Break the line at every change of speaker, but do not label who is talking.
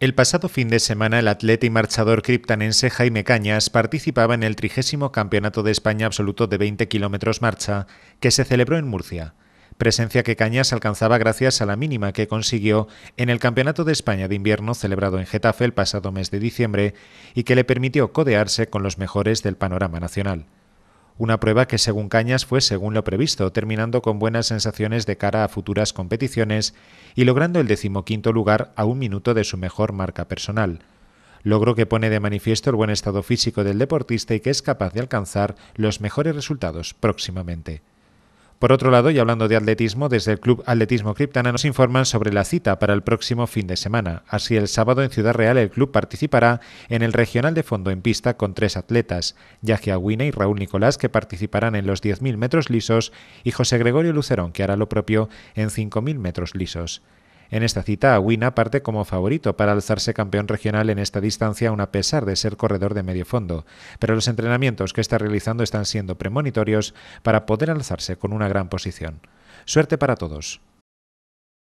El pasado fin de semana, el atleta y marchador criptanense Jaime Cañas participaba en el trigésimo Campeonato de España Absoluto de 20 kilómetros marcha, que se celebró en Murcia. Presencia que Cañas alcanzaba gracias a la mínima que consiguió en el Campeonato de España de Invierno celebrado en Getafe el pasado mes de diciembre y que le permitió codearse con los mejores del panorama nacional una prueba que según Cañas fue según lo previsto, terminando con buenas sensaciones de cara a futuras competiciones y logrando el decimoquinto lugar a un minuto de su mejor marca personal. Logro que pone de manifiesto el buen estado físico del deportista y que es capaz de alcanzar los mejores resultados próximamente. Por otro lado, y hablando de atletismo, desde el Club Atletismo Criptana nos informan sobre la cita para el próximo fin de semana. Así, el sábado en Ciudad Real el club participará en el Regional de Fondo en Pista con tres atletas, Yaji Aguina y Raúl Nicolás, que participarán en los 10.000 metros lisos, y José Gregorio Lucerón, que hará lo propio en 5.000 metros lisos. En esta cita, Winna parte como favorito para alzarse campeón regional en esta distancia, aun a pesar de ser corredor de medio fondo, pero los entrenamientos que está realizando están siendo premonitorios para poder alzarse con una gran posición. Suerte para todos.